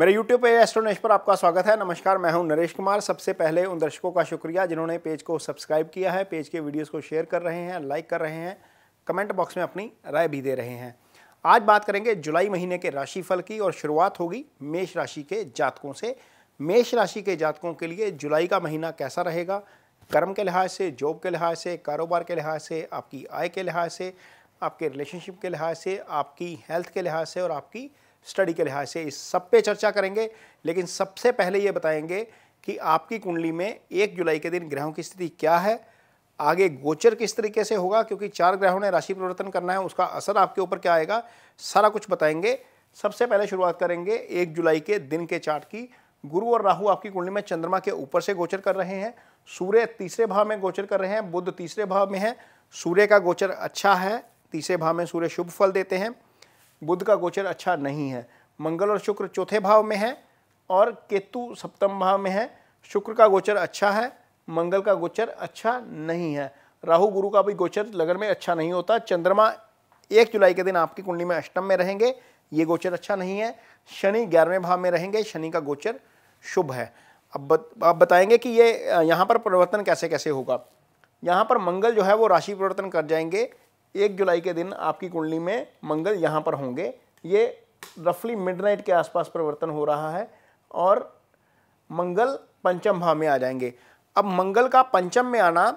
मेरे YouTube पे एस्ट्रोनेश पर आपका स्वागत है नमस्कार मैं हूं नरेश कुमार सबसे पहले उन दर्शकों का शुक्रिया जिन्होंने पेज को सब्सक्राइब किया है पेज के वीडियोस को शेयर कर रहे हैं लाइक कर रहे हैं कमेंट बॉक्स में अपनी राय भी दे रहे हैं आज बात करेंगे जुलाई महीने के राशिफल की और शुरुआत होगी मेष राशि के जातकों से मेष राशि के जातकों के लिए जुलाई का महीना कैसा रहेगा कर्म के लिहाज से जॉब के लिहाज से कारोबार के लिहाज से आपकी आय के लिहाज से आपके रिलेशनशिप के लिहाज से आपकी हेल्थ के लिहाज से और आपकी स्टडी के लिहाज से इस सब पे चर्चा करेंगे लेकिन सबसे पहले ये बताएंगे कि आपकी कुंडली में एक जुलाई के दिन ग्रहों की स्थिति क्या है आगे गोचर किस तरीके से होगा क्योंकि चार ग्रहों ने राशि परिवर्तन करना है उसका असर आपके ऊपर क्या आएगा सारा कुछ बताएंगे सबसे पहले शुरुआत करेंगे एक जुलाई के दिन के चार्ट की गुरु और राहु आपकी कुंडली में चंद्रमा के ऊपर से गोचर कर रहे हैं सूर्य तीसरे भाव में गोचर कर रहे हैं बुद्ध तीसरे भाव में है सूर्य का गोचर अच्छा है तीसरे भाव में सूर्य शुभ फल देते हैं बुध का गोचर अच्छा नहीं है मंगल और शुक्र चौथे भाव में है और केतु सप्तम भाव में है शुक्र का गोचर अच्छा है मंगल का गोचर अच्छा नहीं है राहु गुरु का भी गोचर लगन में अच्छा नहीं होता चंद्रमा एक जुलाई के दिन आपकी कुंडली में अष्टम में रहेंगे ये गोचर अच्छा नहीं है शनि ग्यारहवें भाव में रहेंगे शनि का गोचर शुभ है अब बत, आप बताएंगे कि ये यहाँ पर परिवर्तन कैसे कैसे होगा यहाँ पर मंगल जो है वो राशि परिवर्तन कर जाएंगे एक जुलाई के दिन आपकी कुंडली में मंगल यहाँ पर होंगे ये रफली मिडनाइट के आसपास परिवर्तन हो रहा है और मंगल पंचम भाव में आ जाएंगे अब मंगल का पंचम में आना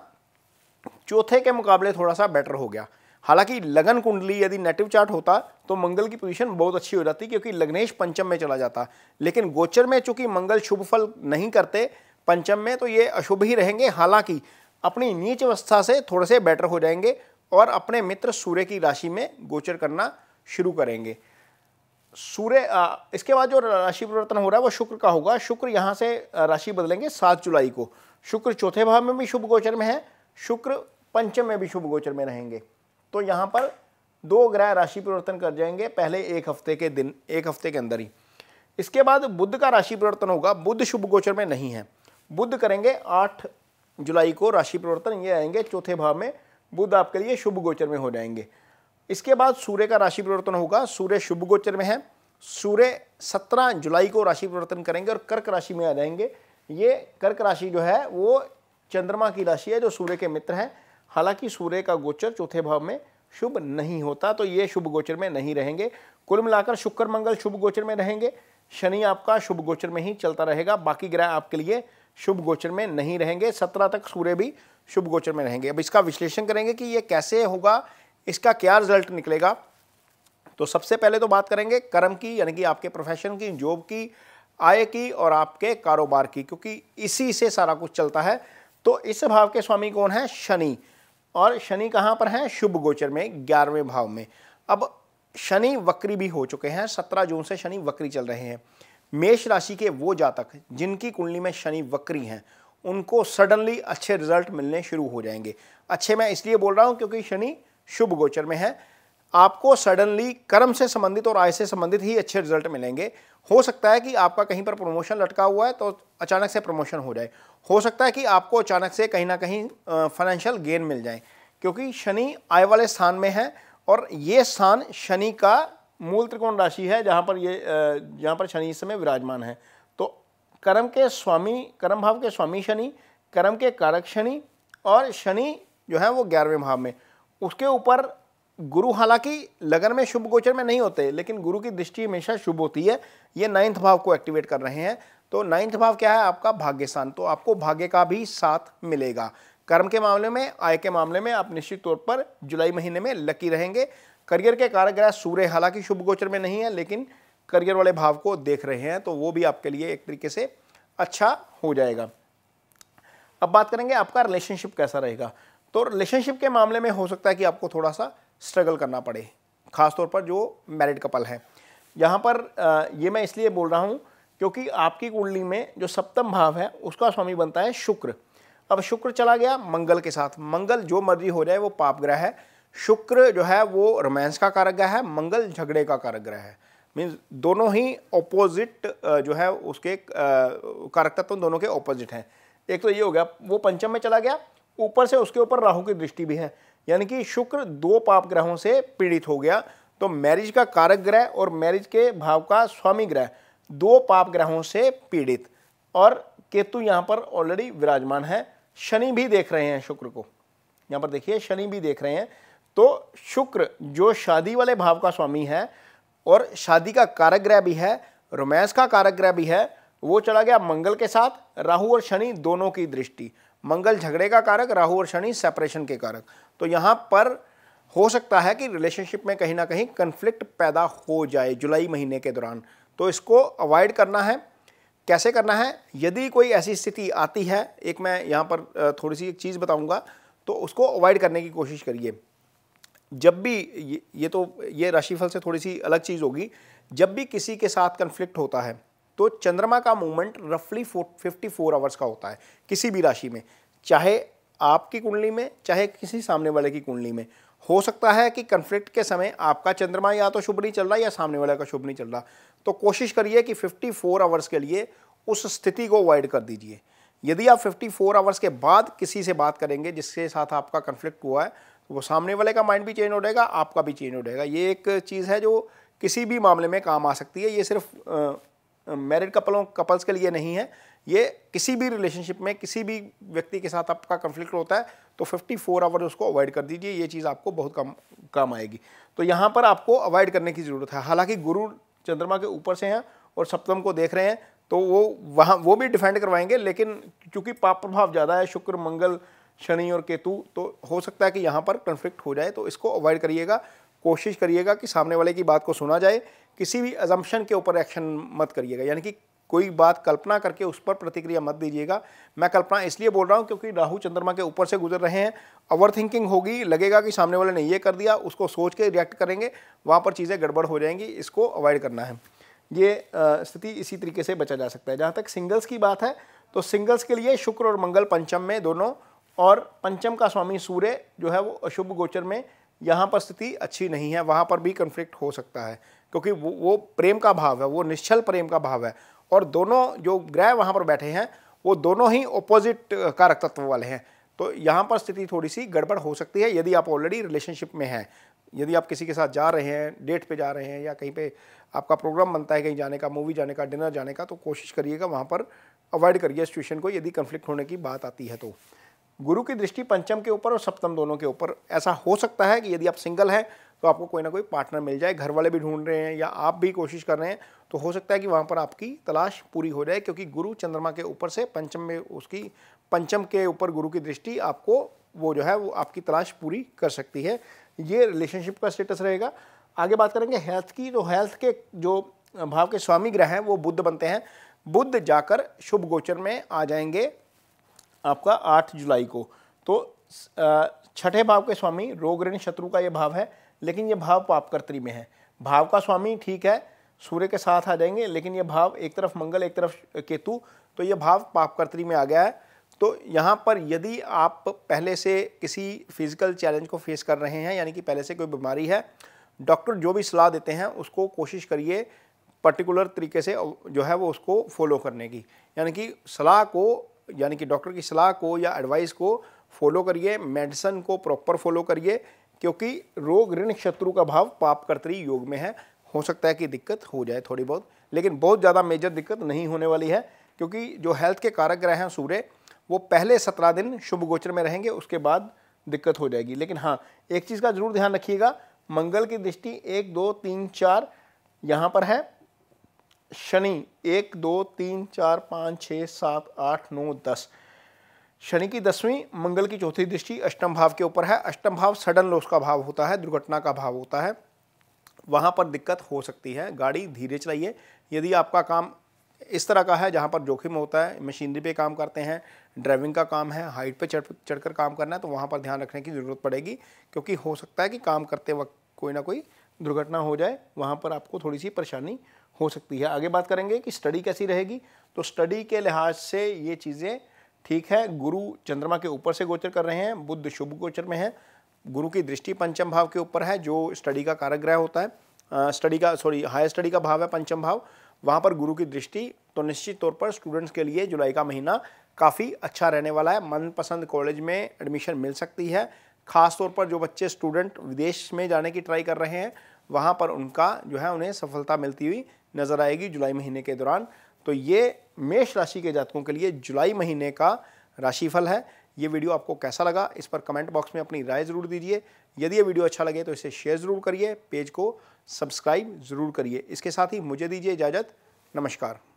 चौथे के मुकाबले थोड़ा सा बेटर हो गया हालांकि लगन कुंडली यदि नेटिव चार्ट होता तो मंगल की पोजीशन बहुत अच्छी हो जाती क्योंकि लग्नेश पंचम में चला जाता लेकिन गोचर में चूंकि मंगल शुभ फल नहीं करते पंचम में तो ये अशुभ ही रहेंगे हालांकि अपनी नीच अवस्था से थोड़े से बेटर हो जाएंगे और अपने मित्र सूर्य की राशि में गोचर करना शुरू करेंगे सूर्य इसके बाद जो राशि परिवर्तन हो रहा है वो शुक्र का होगा शुक्र यहाँ से राशि बदलेंगे सात जुलाई को शुक्र चौथे भाव में भी शुभ गोचर में है शुक्र पंचम में भी शुभ गोचर में रहेंगे तो यहाँ पर दो ग्रह राशि परिवर्तन कर जाएंगे पहले एक हफ्ते के दिन एक हफ्ते के अंदर ही इसके बाद बुद्ध का राशि परिवर्तन होगा बुद्ध शुभ गोचर में नहीं है बुद्ध करेंगे आठ जुलाई को राशि परिवर्तन ये आएंगे चौथे भाव में बुध आपके लिए शुभ गोचर में हो जाएंगे इसके बाद सूर्य का राशि परिवर्तन होगा सूर्य शुभ गोचर में है सूर्य 17 जुलाई को राशि परिवर्तन करेंगे और कर्क राशि में आ जाएंगे ये कर्क राशि जो है वो चंद्रमा की राशि है जो सूर्य के मित्र हैं हालांकि सूर्य का गोचर चौथे भाव में शुभ नहीं होता तो ये शुभ गोचर में नहीं रहेंगे कुल मिलाकर शुक्र मंगल शुभ गोचर में रहेंगे शनि आपका शुभ गोचर में ही चलता रहेगा बाकी ग्रह आपके लिए शुभ गोचर में नहीं रहेंगे सत्रह तक सूर्य भी शुभ गोचर में रहेंगे अब इसका विश्लेषण करेंगे कि ये कैसे होगा इसका क्या रिजल्ट निकलेगा तो सबसे पहले तो बात करेंगे कर्म की यानी कि आपके प्रोफेशन की जॉब की आय की और आपके कारोबार की क्योंकि इसी से सारा कुछ चलता है तो इस भाव के स्वामी कौन है शनि और शनि कहाँ पर हैं शुभ गोचर में ग्यारहवें भाव में अब शनि वक्री भी हो चुके हैं सत्रह जून से शनि वक्री चल रहे हैं मेष राशि के वो जातक जिनकी कुंडली में शनि वक्री हैं उनको सडनली अच्छे रिजल्ट मिलने शुरू हो जाएंगे अच्छे मैं इसलिए बोल रहा हूँ क्योंकि शनि शुभ गोचर में है आपको सडनली कर्म से संबंधित और आय से संबंधित ही अच्छे रिजल्ट मिलेंगे हो सकता है कि आपका कहीं पर प्रमोशन लटका हुआ है तो अचानक से प्रमोशन हो जाए हो सकता है कि आपको अचानक से कहीं ना कहीं फाइनेंशियल गेन मिल जाए क्योंकि शनि आय वाले स्थान में है और ये स्थान शनि का मूल त्रिकोण राशि है जहाँ पर ये जहाँ पर शनि इस समय विराजमान है कर्म के स्वामी कर्म भाव के स्वामी शनि कर्म के कारक शनि और शनि जो है वो ग्यारहवें भाव में उसके ऊपर गुरु हालांकि लगन में शुभ गोचर में नहीं होते लेकिन गुरु की दृष्टि हमेशा शुभ होती है ये नाइन्थ भाव को एक्टिवेट कर रहे हैं तो नाइन्थ भाव क्या है आपका भाग्यस्थान तो आपको भाग्य का भी साथ मिलेगा कर्म के मामले में आय के मामले में आप निश्चित तौर पर जुलाई महीने में लकी रहेंगे करियर के कारक ग्रह सूर्य हालांकि शुभ गोचर में नहीं है लेकिन करियर वाले भाव को देख रहे हैं तो वो भी आपके लिए एक तरीके से अच्छा हो जाएगा अब बात करेंगे आपका रिलेशनशिप कैसा रहेगा तो रिलेशनशिप के मामले में हो सकता है कि आपको थोड़ा सा स्ट्रगल करना पड़े खासतौर पर जो मैरिड कपल है यहाँ पर ये मैं इसलिए बोल रहा हूँ क्योंकि आपकी कुंडली में जो सप्तम भाव है उसका स्वामी बनता है शुक्र अब शुक्र चला गया मंगल के साथ मंगल जो मर्जी हो जाए वो पाप ग्रह है शुक्र जो है वो रोमांस का कारक ग्रह है मंगल झगड़े का कारक ग्रह है मीन्स दोनों ही ऑपोजिट जो है उसके कारक तत्व दोनों के ऑपोजिट हैं एक तो ये हो गया वो पंचम में चला गया ऊपर से उसके ऊपर राहु की दृष्टि भी है यानी कि शुक्र दो पाप ग्रहों से पीड़ित हो गया तो मैरिज का कारक ग्रह और मैरिज के भाव का स्वामी ग्रह दो पाप ग्रहों से पीड़ित और केतु यहाँ पर ऑलरेडी विराजमान है शनि भी देख रहे हैं शुक्र को यहाँ पर देखिए शनि भी देख रहे हैं तो शुक्र जो शादी वाले भाव का स्वामी है और शादी का कारक ग्रह भी है रोमांस का कारक ग्रह भी है वो चला गया मंगल के साथ राहु और शनि दोनों की दृष्टि मंगल झगड़े का कारक राहु और शनि सेपरेशन के कारक तो यहाँ पर हो सकता है कि रिलेशनशिप में कहीं ना कहीं कन्फ्लिक्ट पैदा हो जाए जुलाई महीने के दौरान तो इसको अवॉइड करना है कैसे करना है यदि कोई ऐसी स्थिति आती है एक मैं यहाँ पर थोड़ी सी एक चीज़ बताऊँगा तो उसको अवॉइड करने की कोशिश करिए जब भी ये, ये तो ये राशिफल से थोड़ी सी अलग चीज़ होगी जब भी किसी के साथ कन्फ्लिक्ट होता है तो चंद्रमा का मूवमेंट रफली फिफ्टी फोर आवर्स का होता है किसी भी राशि में चाहे आपकी कुंडली में चाहे किसी सामने वाले की कुंडली में हो सकता है कि कन्फ्लिक्ट के समय आपका चंद्रमा या तो शुभ नहीं चल रहा या सामने वाले का शुभ नहीं चल रहा तो कोशिश करिए कि 54 आवर्स के लिए उस स्थिति को अवॉइड कर दीजिए यदि आप 54 आवर्स के बाद किसी से बात करेंगे जिसके साथ आपका कन्फ्लिक्ट हुआ है वो सामने वाले का माइंड भी चेंज हो जाएगा आपका भी चेंज हो जाएगा ये एक चीज़ है जो किसी भी मामले में काम आ सकती है ये सिर्फ मैरिड कपलों कपल्स के लिए नहीं है ये किसी भी रिलेशनशिप में किसी भी व्यक्ति के साथ आपका कन्फ्लिक्ट होता है तो 54 फोर आवर उसको अवॉइड कर दीजिए ये चीज़ आपको बहुत कम काम आएगी तो यहाँ पर आपको अवॉइड करने की ज़रूरत है हालांकि गुरु चंद्रमा के ऊपर से हैं और सप्तम को देख रहे हैं तो वो वहाँ वो भी डिफेंड करवाएंगे लेकिन चूंकि पाप प्रभाव ज़्यादा है शुक्र मंगल शनि और केतु तो हो सकता है कि यहाँ पर कन्फ्लिक्ट हो जाए तो इसको अवॉइड करिएगा कोशिश करिएगा कि सामने वाले की बात को सुना जाए किसी भी अजम्पन के ऊपर एक्शन मत करिएगा यानी कि कोई बात कल्पना करके उस पर प्रतिक्रिया मत दीजिएगा मैं कल्पना इसलिए बोल रहा हूँ क्योंकि राहु चंद्रमा के ऊपर से गुजर रहे हैं ओवर थिंकिंग होगी लगेगा कि सामने वाले ने ये कर दिया उसको सोच के रिएक्ट करेंगे वहाँ पर चीज़ें गड़बड़ हो जाएंगी इसको अवॉइड करना है ये स्थिति इसी तरीके से बचा जा सकता है जहाँ तक सिंगल्स की बात है तो सिंगल्स के लिए शुक्र और मंगल पंचम में दोनों और पंचम का स्वामी सूर्य जो है वो अशुभ गोचर में यहाँ पर स्थिति अच्छी नहीं है वहाँ पर भी कन्फ्लिक्ट हो सकता है क्योंकि वो वो प्रेम का भाव है वो निश्चल प्रेम का भाव है और दोनों जो ग्रह वहाँ पर बैठे हैं वो दोनों ही ऑपोजिट कारक तत्व वाले हैं तो यहाँ पर स्थिति थोड़ी सी गड़बड़ हो सकती है यदि आप ऑलरेडी रिलेशनशिप में हैं यदि आप किसी के साथ जा रहे हैं डेट पे जा रहे हैं या कहीं पे आपका प्रोग्राम बनता है कहीं जाने का मूवी जाने का डिनर जाने का तो कोशिश करिएगा वहाँ पर अवॉइड करिए सिचुएशन को यदि कन्फ्लिक्ट होने की बात आती है तो गुरु की दृष्टि पंचम के ऊपर और सप्तम दोनों के ऊपर ऐसा हो सकता है कि यदि आप सिंगल हैं तो आपको कोई ना कोई पार्टनर मिल जाए घर वाले भी ढूंढ रहे हैं या आप भी कोशिश कर रहे हैं तो हो सकता है कि वहाँ पर आपकी तलाश पूरी हो जाए क्योंकि गुरु चंद्रमा के ऊपर से पंचम में उसकी पंचम के ऊपर गुरु की दृष्टि आपको वो जो है वो आपकी तलाश पूरी कर सकती है ये रिलेशनशिप का स्टेटस रहेगा आगे बात करेंगे हेल्थ की तो हेल्थ के जो भाव के स्वामी ग्रह हैं वो बुद्ध बनते हैं बुद्ध जाकर शुभ गोचर में आ जाएंगे आपका आठ जुलाई को तो छठे भाव के स्वामी रोग ऋण शत्रु का ये भाव है लेकिन ये भाव पापकर्त्री में है भाव का स्वामी ठीक है सूर्य के साथ आ जाएंगे लेकिन ये भाव एक तरफ मंगल एक तरफ केतु तो ये भाव पापकर्त्री में आ गया है तो यहाँ पर यदि आप पहले से किसी फिजिकल चैलेंज को फेस कर रहे हैं यानी कि पहले से कोई बीमारी है डॉक्टर जो भी सलाह देते हैं उसको कोशिश करिए पर्टिकुलर तरीके से जो है वो उसको फॉलो करने की यानी कि सलाह को यानी कि डॉक्टर की सलाह को या एडवाइस को फॉलो करिए मेडिसन को प्रॉपर फॉलो करिए क्योंकि रोग ऋण शत्रु का भाव पाप कर्तरी योग में है हो सकता है कि दिक्कत हो जाए थोड़ी बहुत लेकिन बहुत ज़्यादा मेजर दिक्कत नहीं होने वाली है क्योंकि जो हेल्थ के कारक ग्रह हैं सूर्य वो पहले सत्रह दिन शुभ गोचर में रहेंगे उसके बाद दिक्कत हो जाएगी लेकिन हाँ एक चीज़ का ज़रूर ध्यान रखिएगा मंगल की दृष्टि एक दो तीन चार यहाँ पर है शनि एक दो तीन चार पाँच छः सात आठ नौ दस शनि की दसवीं मंगल की चौथी दृष्टि अष्टम भाव के ऊपर है अष्टम भाव सडन लॉस का भाव होता है दुर्घटना का भाव होता है वहाँ पर दिक्कत हो सकती है गाड़ी धीरे चलाइए यदि आपका काम इस तरह का है जहाँ पर जोखिम होता है मशीनरी पे काम करते हैं ड्राइविंग का काम है हाइट पे चढ़ चढ़ कर काम करना है तो वहाँ पर ध्यान रखने की ज़रूरत पड़ेगी क्योंकि हो सकता है कि काम करते वक्त कोई ना कोई दुर्घटना हो जाए वहाँ पर आपको थोड़ी सी परेशानी हो सकती है आगे बात करेंगे कि स्टडी कैसी रहेगी तो स्टडी के लिहाज से ये चीज़ें ठीक है गुरु चंद्रमा के ऊपर से गोचर कर रहे हैं बुद्ध शुभ गोचर में है गुरु की दृष्टि पंचम भाव के ऊपर है जो स्टडी का कारक ग्रह होता है स्टडी का सॉरी हायर स्टडी का भाव है पंचम भाव वहाँ पर गुरु की दृष्टि तो निश्चित तौर पर स्टूडेंट्स के लिए जुलाई का महीना काफ़ी अच्छा रहने वाला है मनपसंद कॉलेज में एडमिशन मिल सकती है खास तौर पर जो बच्चे स्टूडेंट विदेश में जाने की ट्राई कर रहे हैं वहाँ पर उनका जो है उन्हें सफलता मिलती हुई नज़र आएगी जुलाई महीने के दौरान तो ये मेष राशि के जातकों के लिए जुलाई महीने का राशिफल है ये वीडियो आपको कैसा लगा इस पर कमेंट बॉक्स में अपनी राय ज़रूर दीजिए यदि ये वीडियो अच्छा लगे तो इसे शेयर ज़रूर करिए पेज को सब्सक्राइब ज़रूर करिए इसके साथ ही मुझे दीजिए इजाज़त नमस्कार